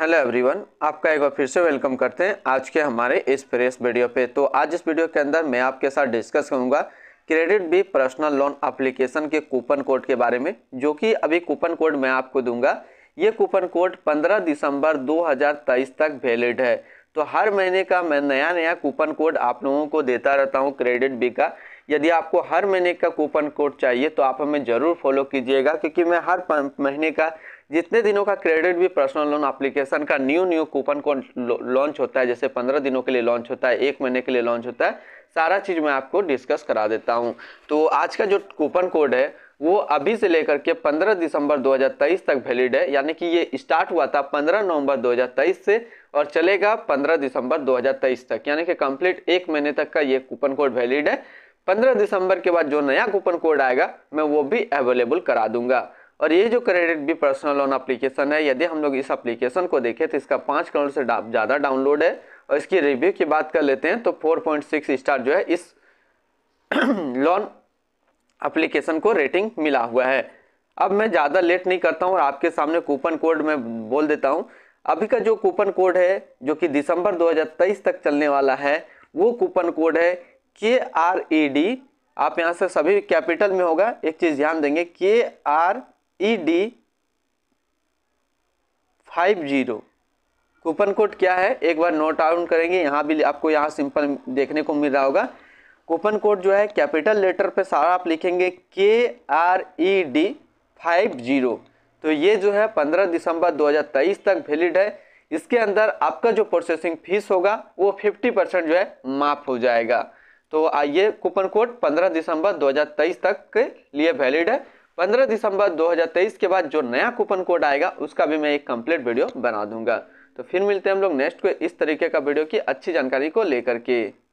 hello everyone आपका एक बार फिर से वेलकम करते हैं आज के हमारे इस फ्रेश वीडियो पे तो आज इस वीडियो के अंदर मैं आपके साथ डिस्कस करूंगा CreditBee personal loan application के कूपन कोड के बारे में जो कि अभी कूपन कोड मैं आपको दूंगा ये कूपन कोड 15 दिसंबर 2023 तक वैलिड है तो हर महीने का मैं नया नया कूपन कोड आप लोगों को देता रहता हूँ क्रेडिट बी का यदि आपको हर महीने का कूपन कोड चाहिए तो आप हमें ज़रूर फॉलो कीजिएगा क्योंकि मैं हर महीने का जितने दिनों का CreditBee personal loan application का new new coupon code launch होता है जैसे पंद्रह दिनों के लिए लॉन्च होता है एक महीने के लिए लॉन्च होता है सारा चीज़ मैं आपको डिस्कस करा देता हूँ तो आज का जो कूपन कोड है वो अभी से लेकर के 15 दिसंबर 2023 तक वैलिड है यानी कि ये स्टार्ट हुआ था 15 नवंबर 2023 से और चलेगा 15 दिसंबर 2023 तक यानी कि कंप्लीट एक महीने तक का ये कूपन कोड वैलिड है पंद्रह दिसंबर के बाद जो नया कूपन कोड आएगा मैं वो भी अवेलेबल करा दूंगा और ये जो credit CreditBee personal loan application है यदि हम लोग इस अप्लीकेशन को देखें तो इसका पाँच करोड़ से ज़्यादा डाउनलोड है और इसकी रिव्यू की बात कर लेते हैं तो 4.6 स्टार जो है इस लोन अप्लीकेशन को रेटिंग मिला हुआ है अब मैं ज़्यादा लेट नहीं करता हूँ और आपके सामने कूपन कोड मैं बोल देता हूँ अभी का जो कूपन कोड है जो कि दिसंबर दो तक चलने वाला है वो कूपन कोड है के आर ई डी आप यहाँ से सभी कैपिटल में होगा एक चीज़ ध्यान देंगे के R E D five zero coupon code क्या है एक बार नोट आउन करेंगे यहाँ भी आपको यहाँ सिंपल देखने को मिल रहा होगा कूपन कोड जो है कैपिटल लेटर पे सारा आप लिखेंगे के R E D five zero तो ये जो है पंद्रह दिसंबर दो हज़ार तेईस तक वैलिड है इसके अंदर आपका जो प्रोसेसिंग फीस होगा वो फिफ्टी परसेंट जो है माफ़ हो जाएगा तो आइए कूपन कोड 15 दिसंबर 2023 तक के लिए वैलिड है 15 दिसंबर 2023 के बाद जो नया कूपन कोड आएगा उसका भी मैं एक कंप्लीट वीडियो बना दूंगा तो फिर मिलते हैं हम लोग नेक्स्ट को इस तरीके का वीडियो की अच्छी जानकारी को लेकर के